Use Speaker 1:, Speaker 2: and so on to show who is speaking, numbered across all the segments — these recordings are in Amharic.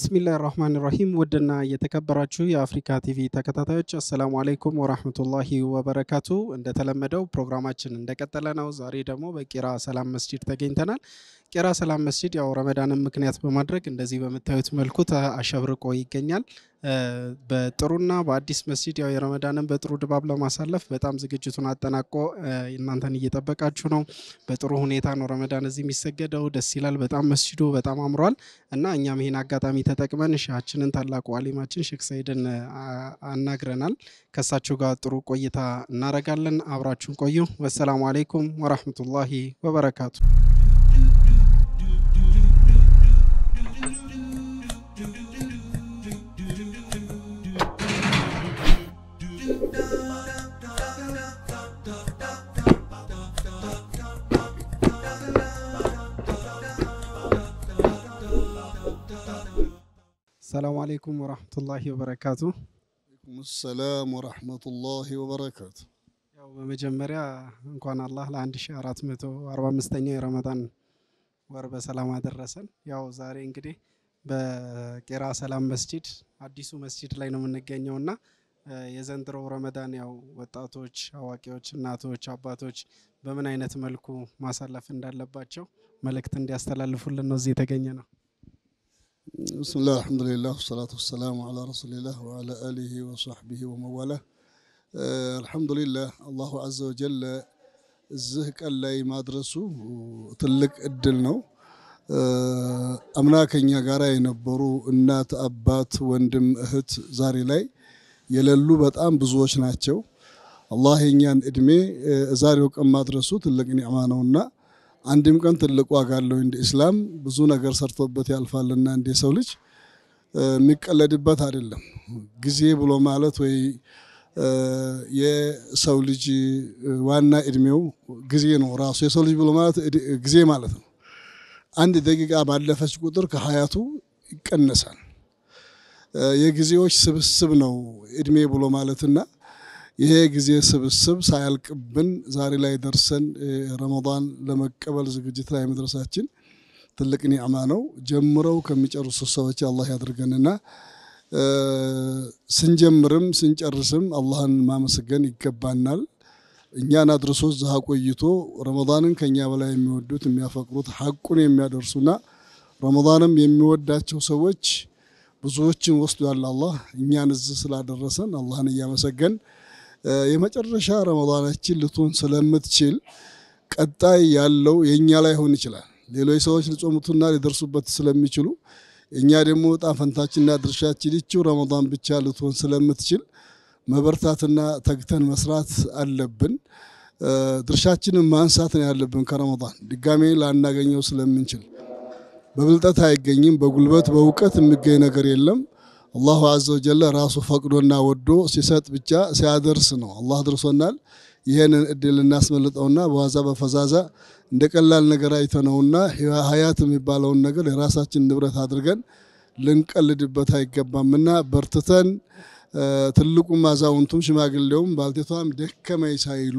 Speaker 1: ብስሚላህ ራህማን ራሂም ውድና የተከበራችሁ የአፍሪካ ቲቪ ተከታታዮች አሰላሙ አለይኩም ወራህመቱላሂ ወበረካቱ። እንደተለመደው ፕሮግራማችን እንደቀጠለ ነው። ዛሬ ደግሞ በቂራ ሰላም መስጂድ ተገኝተናል። ቂራ ሰላም መስጂድ ያው ረመዳንን ምክንያት በማድረግ እንደዚህ በምታዩት መልኩ አሸብርቆ ይገኛል። በጥሩና በአዲስ መስጂድ ያው የረመዳንን በጥሩ ድባብ ለማሳለፍ በጣም ዝግጅቱን አጠናቆ እናንተን እየጠበቃችሁ ነው። በጥሩ ሁኔታ ነው ረመዳን እዚህ የሚሰገደው። ደስ ይላል በጣም መስጂዱ በጣም አምሯል እና እኛም ይህን አጋጣሚ ተጠቅመን ሻችንን ታላቁ አሊማችን ሼክ ሰይድን አናግረናል። ከእሳችሁ ጋር ጥሩ ቆይታ እናረጋለን። አብራችሁን ቆዩ። ወሰላሙ አሌይኩም ወራህመቱላሂ ወበረካቱ። ሰላሙ አሌይኩም ወራህመቱላሂ ወበረካቱ። ወአለይኩም
Speaker 2: ሰላም ወራህመቱላሂ ወበረካቱ። ያው
Speaker 1: በመጀመሪያ እንኳን አላህ ለ1445ኛው የረመዳን ወር በሰላም አደረሰን። ያው ዛሬ እንግዲህ በቄራ ሰላም መስጂድ አዲሱ መስጂድ ላይ ነው የምንገኘው እና የዘንድሮው ረመዳን ያው ወጣቶች፣ አዋቂዎች፣ እናቶች፣ አባቶች በምን አይነት መልኩ ማሳለፍ እንዳለባቸው መልእክት እንዲያስተላልፉልን ነው እዚህ የተገኘ ነው።
Speaker 2: ብስሚላህ አልሐምዱሊላህ ወሰላቱ ወሰላሙ አላ ረሱሊላህ ወአላ አሊሂ ወሰሕቢሂ ወመዋላ አልሐምዱሊላህ አላሁ አዘ ወጀለ እዚህ ቀን ላይ ማድረሱ ትልቅ እድል ነው። አምና ከኛ ጋር የነበሩ እናት፣ አባት፣ ወንድም፣ እህት ዛሬ ላይ የሌሉ በጣም ብዙዎች ናቸው። አላህ የኛን እድሜ ዛሬው ቀን ማድረሱ ትልቅ ኒዕማ ነውና አንድም ቀን ትልቅ ዋጋ አለው። እንደ ኢስላም ብዙ ነገር ሰርቶበት ያልፋልና እንደ ሰው ልጅ የሚቀለድበት አይደለም። ጊዜ ብሎ ማለት ወይ የሰው ልጅ ዋና እድሜው ጊዜ ነው። ራሱ የሰው ልጅ ብሎ ማለት ጊዜ ማለት ነው። አንድ ደቂቃ ባለፈች ቁጥር ከሀያቱ ይቀነሳል። የጊዜዎች ስብስብ ነው እድሜ ብሎ ማለትና ይሄ ጊዜ ስብስብ ሳያልቅብን ዛሬ ላይ ደርሰን ረመዳን ለመቀበል ዝግጅት ላይ መድረሳችን ትልቅ ኒዕማ ነው። ጀምረው ከሚጨርሱ ሰዎች አላህ ያድርገንና ስንጀምርም ስንጨርስም አላህን ማመስገን ይገባናል። እኛን አድርሶ እዛ ቆይቶ ረመዳንን ከኛ በላይ የሚወዱት የሚያፈቅሩት ሐቁን የሚያደርሱና ረመዳንም የሚወዳቸው ሰዎች ብዙዎችን ወስዷል አላህ። እኛን እዚህ ስላደረሰን አላህን እያመሰገን የመጨረሻ ረመዳናችን ልትሆን ስለምትችል ቀጣይ ያለው የእኛ ላይ ሆን ይችላል። ሌሎች ሰዎች ሊጾሙትና ሊደርሱበት ስለሚችሉ እኛ ደግሞ ዕጣ ፈንታችንና ድርሻችን ይችው ረመዳን ብቻ ልትሆን ስለምትችል መበርታትና ተግተን መስራት አለብን። ድርሻችንን ማንሳት ነው ያለብን። ከረመዳን ድጋሜ ላናገኘው ስለምንችል በብልጠት አይገኝም። በጉልበት በእውቀት የሚገኝ ነገር የለም። አላሁ አዘ ወጀለ ራሱ ፈቅዶና ወዶ ሲሰጥ ብቻ ሲያደርስ ነው። አላህ አድርሶናል። ይህንን እድል እናስመልጠውና በዋዛ በፈዛዛ እንደ ቀላል ነገር አይተ አይተነውና ሀያት የሚባለውን ነገር የራሳችን ንብረት አድርገን ልንቀልድበት አይገባምና በርትተን ትልቁም አዛውንቱም ሽማግሌውም ባልቴቷም ደከመኝ ሳይሉ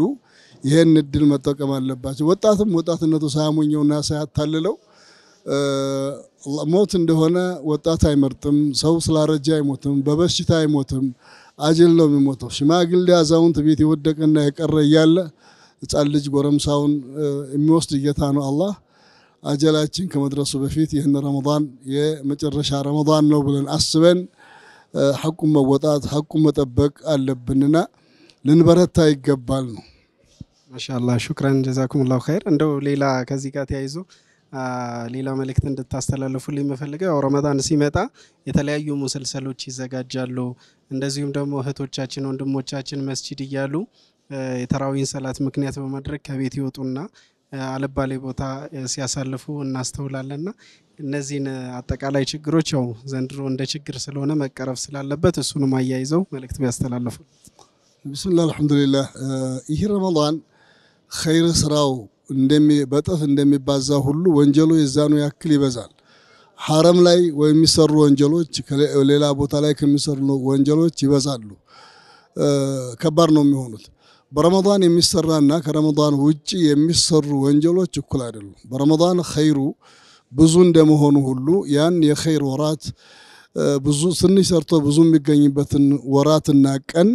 Speaker 2: ይህን እድል መጠቀም አለባቸው። ወጣትም ወጣትነቱ ሳያሞኘውና ሳያታልለው ሞት እንደሆነ ወጣት አይመርጥም። ሰው ስላረጀ አይሞትም፣ በበሽታ አይሞትም። አጅል ነው የሚሞተው። ሽማግሌ፣ አዛውንት ቤት የወደቀና የቀረ እያለ ህፃን ልጅ ጎረምሳውን የሚወስድ ጌታ ነው አላህ። አጀላችን ከመድረሱ በፊት ይህን ረመዳን የመጨረሻ ረመዳን ነው ብለን አስበን ሐቁን መወጣት ሐቁን መጠበቅ አለብንና ልንበረታ ይገባል ነው። ማሻአላህ ሹክራን ጀዛኩም ላሁ ኸይር። እንደው ሌላ
Speaker 1: ከዚህ ጋር ተያይዞ ሌላ መልእክት እንድታስተላልፉልኝ የምፈልገው ረመዳን ሲመጣ የተለያዩ ሙሰልሰሎች ይዘጋጃሉ። እንደዚሁም ደግሞ እህቶቻችን ወንድሞቻችን መስጂድ እያሉ የተራዊን ሰላት ምክንያት በማድረግ ከቤት ይወጡና አልባሌ ቦታ ሲያሳልፉ እናስተውላለንና እነዚህን አጠቃላይ ችግሮች ያው
Speaker 2: ዘንድሮ እንደ ችግር ስለሆነ መቀረፍ ስላለበት እሱንም አያይዘው መልእክት ቢያስተላልፉ። ብስሚላ አልሐምዱሊላህ ይህ ረመዳን ኸይር ስራው በጥፍ እንደሚባዛ ሁሉ ወንጀሉ የዛኑ ያክል ይበዛል። ሐረም ላይ የሚሰሩ ወንጀሎች ሌላ ቦታ ላይ ከሚሰሩ ወንጀሎች ይበዛሉ። ከባድ ነው የሚሆኑት። በረመዳን የሚሰራና ከረመዳን ውጭ የሚሰሩ ወንጀሎች እኩል አይደሉም። በረመዳን ኸይሩ ብዙ እንደመሆኑ ሁሉ ያን የኸይር ወራት ብዙ ትንሽ ሰርቶ ብዙ የሚገኝበትን ወራትና ቀን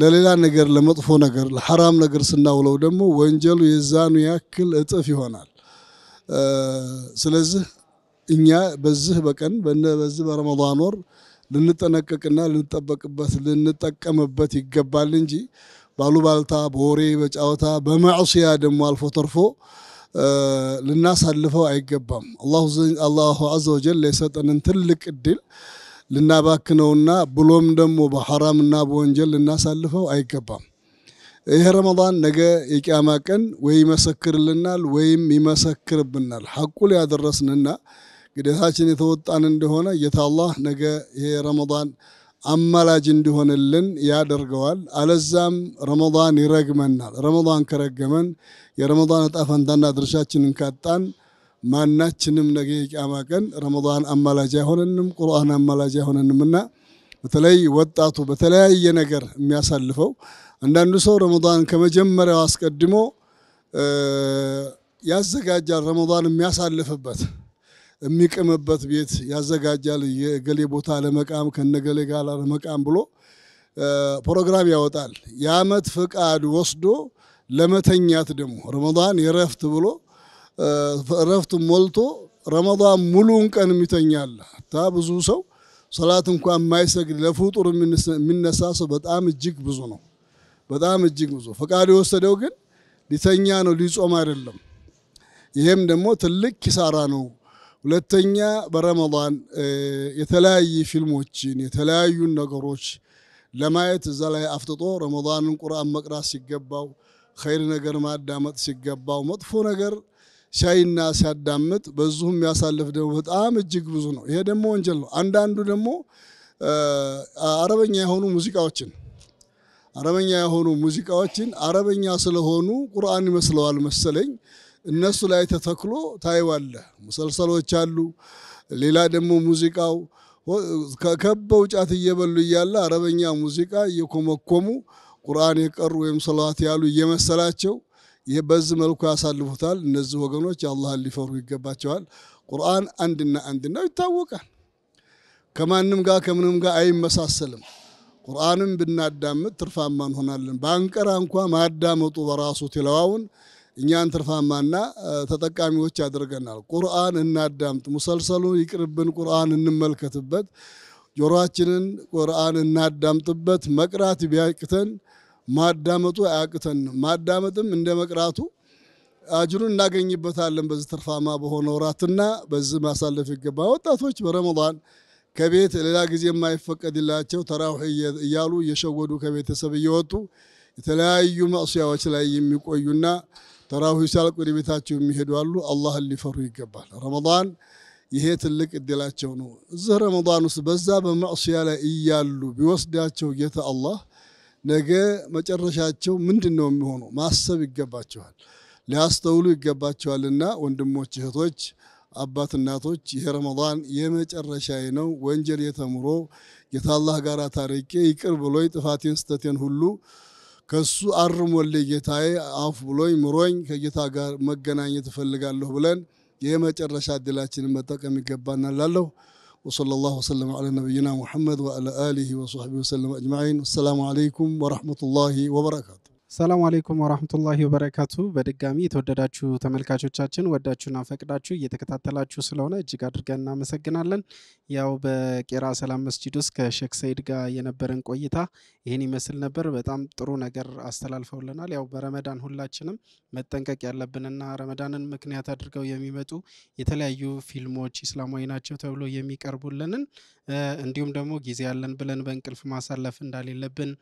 Speaker 2: ለሌላ ነገር ለመጥፎ ነገር ለሐራም ነገር ስናውለው ደግሞ ወንጀሉ የዛኑ ያክል እጥፍ ይሆናል። ስለዚህ እኛ በዚህ በቀን በዚህ በረመዳን ወር ልንጠነቀቅና ልንጠበቅበት ልንጠቀምበት ይገባል እንጂ ባሉባልታ፣ በወሬ፣ በጫወታ፣ በማዕስያ ደግሞ አልፎ ተርፎ ልናሳልፈው አይገባም። አላሁ አዘ ወጀል የሰጠንን ትልቅ እድል ልናባክነውና ብሎም ደግሞ በሐራምና በወንጀል ልናሳልፈው አይገባም። ይህ ረመዳን ነገ የቅያማ ቀን ወይ ይመሰክርልናል ወይም ይመሰክርብናል። ሐቁል ያደረስንና ግዴታችን የተወጣን እንደሆነ ጌታ አላህ ነገ ይሄ ረመዳን አማላጅ እንዲሆንልን ያደርገዋል። አለዛም ረመዳን ይረግመናል። ረመዳን ከረገመን የረመዳን እጣ ፈንታና ድርሻችንን ካጣን ማናችንም ነገ የቂያማ ቀን ረመዳን አማላጅ አይሆነንም፣ ቁርአን አማላጅ አይሆነንም እና በተለይ ወጣቱ በተለያየ ነገር የሚያሳልፈው አንዳንዱ ሰው ረመዳን ከመጀመሪያው አስቀድሞ ያዘጋጃል። ረመዳን የሚያሳልፍበት የሚቅምበት ቤት ያዘጋጃል። የገሌ ቦታ ለመቃም ከነገሌ ጋር ለመቃም ብሎ ፕሮግራም ያወጣል። የአመት ፍቃድ ወስዶ ለመተኛት ደግሞ ረመዳን የረፍት ብሎ እረፍት ሞልቶ ረመዳን ሙሉውን ቀን የሚተኛል። ታ ብዙ ሰው ሰላት እንኳን የማይሰግድ ለፍጡር የሚነሳ ሰው በጣም እጅግ ብዙ ነው። በጣም እጅግ ብዙ ፈቃድ የወሰደው ግን ሊተኛ ነው፣ ሊጾም አይደለም። ይሄም ደግሞ ትልቅ ኪሳራ ነው። ሁለተኛ በረመዳን የተለያዩ ፊልሞችን የተለያዩ ነገሮች ለማየት እዛ ላይ አፍጥጦ ረመዳንን ቁርአን መቅራት ሲገባው፣ ኸይር ነገር ማዳመጥ ሲገባው መጥፎ ነገር ሲያይና ሲያዳምጥ በዙም የሚያሳልፍ ደግሞ በጣም እጅግ ብዙ ነው። ይሄ ደግሞ ወንጀል ነው። አንዳንዱ ደግሞ አረበኛ የሆኑ ሙዚቃዎችን አረበኛ የሆኑ ሙዚቃዎችን አረበኛ ስለሆኑ ቁርአን ይመስለዋል መሰለኝ እነሱ ላይ ተተክሎ ታይዋለ። ሙሰልሰሎች አሉ። ሌላ ደግሞ ሙዚቃው ከበው ጫት እየበሉ እያለ አረበኛ ሙዚቃ እየኮመኮሙ ቁርአን የቀሩ ወይም ሰለዋት ያሉ እየመሰላቸው ይህ በዚህ መልኩ ያሳልፉታል። እነዚህ ወገኖች አላህን ሊፈሩ ይገባቸዋል። ቁርአን አንድና አንድ ነው፣ ይታወቃል። ከማንም ጋር ከምንም ጋር አይመሳሰልም። ቁርአንም ብናዳምጥ ትርፋማ እንሆናለን። በአንቀራ እንኳ ማዳመጡ በራሱ ቴላዋውን እኛን ትርፋማና ተጠቃሚዎች ያደርገናል። ቁርአን እናዳምጥ፣ ሙሰልሰሉ ይቅርብን፣ ቁርአን እንመልከትበት፣ ጆሮአችንን ቁርአን እናዳምጥበት። መቅራት ቢያቅተን ማዳመጡ አያቅተንም። ማዳመጥም እንደ መቅራቱ አጅሩን እናገኝበታለን። በዚህ ትርፋማ በሆነ ወራትና በዚህ ማሳለፍ ይገባ። ወጣቶች በረመዳን ከቤት ሌላ ጊዜ የማይፈቀድላቸው ተራዊሕ እያሉ እየሸወዱ ከቤተሰብ እየወጡ የተለያዩ ማዕሱያዎች ላይ የሚቆዩና ተራዊሕ ሲያልቅ ወደ ቤታቸው የሚሄዱ አሉ። አላህን ሊፈሩ ይገባል። ረመዳን ይሄ ትልቅ እድላቸው ነው። እዚህ ረመዳን ውስጥ በዛ በማዕሱያ ላይ እያሉ ቢወስዳቸው ጌታ አላህ ነገ መጨረሻቸው ምንድን ነው የሚሆኑ ማሰብ ይገባቸዋል፣ ሊያስተውሉ ይገባቸዋልና ወንድሞች እህቶች፣ አባት እናቶች፣ ይሄ ረመዳን የመጨረሻዬ ነው ወንጀል የተምሮ የታላህ ጋር ታሪቄ ይቅር ብሎኝ ጥፋቴን ስተቴን ሁሉ ከሱ አርሞልኝ ጌታዬ አፍ ብሎኝ ምሮኝ ከጌታ ጋር መገናኘት እፈልጋለሁ ብለን የመጨረሻ እድላችንን መጠቀም ይገባናል وصلى الله وسلم على نبينا محمد وعلى آله وصحبه وسلم أجمعين والسلام عليكم ورحمة الله وبركاته ሰላም አሌይኩም
Speaker 1: ወራህመቱላሂ ወበረካቱ። በድጋሚ የተወደዳችሁ ተመልካቾቻችን ወዳችሁና ፈቅዳችሁ እየተከታተላችሁ ስለሆነ እጅግ አድርገን እናመሰግናለን። ያው በቄራ ሰላም መስጂድ ውስጥ ከሼክ ሰይድ ጋር የነበረን ቆይታ ይህን ይመስል ነበር። በጣም ጥሩ ነገር አስተላልፈውልናል። ያው በረመዳን ሁላችንም መጠንቀቅ ያለብንና ረመዳንን ምክንያት አድርገው የሚመጡ የተለያዩ ፊልሞች ኢስላማዊ ናቸው ተብሎ የሚቀርቡልንን እንዲሁም ደግሞ ጊዜ ያለን ብለን በእንቅልፍ ማሳለፍ እንዳሌለብን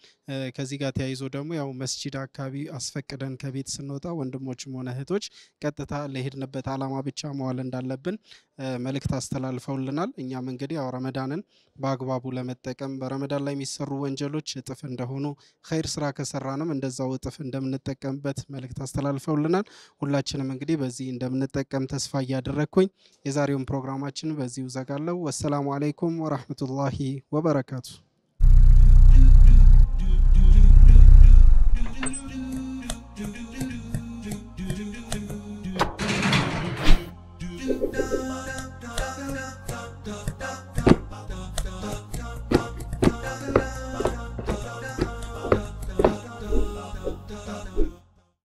Speaker 1: ከዚህ ጋር ተያይዞ ደግሞ ያው መስጂድ አካባቢ አስፈቅደን ከቤት ስንወጣ ወንድሞችም ሆነ እህቶች ቀጥታ ለሄድንበት አላማ ብቻ መዋል እንዳለብን መልእክት አስተላልፈውልናል። እኛም እንግዲህ ያው ረመዳንን በአግባቡ ለመጠቀም በረመዳን ላይ የሚሰሩ ወንጀሎች እጥፍ እንደሆኑ ኸይር ስራ ከሰራንም እንደዛው እጥፍ እንደምንጠቀምበት መልእክት አስተላልፈውልናል። ሁላችንም እንግዲህ በዚህ እንደምንጠቀም ተስፋ እያደረግኩኝ የዛሬውን ፕሮግራማችን በዚሁ ዘጋለሁ። ወሰላሙ አለይኩም ወራህመቱላሂ ወበረካቱ።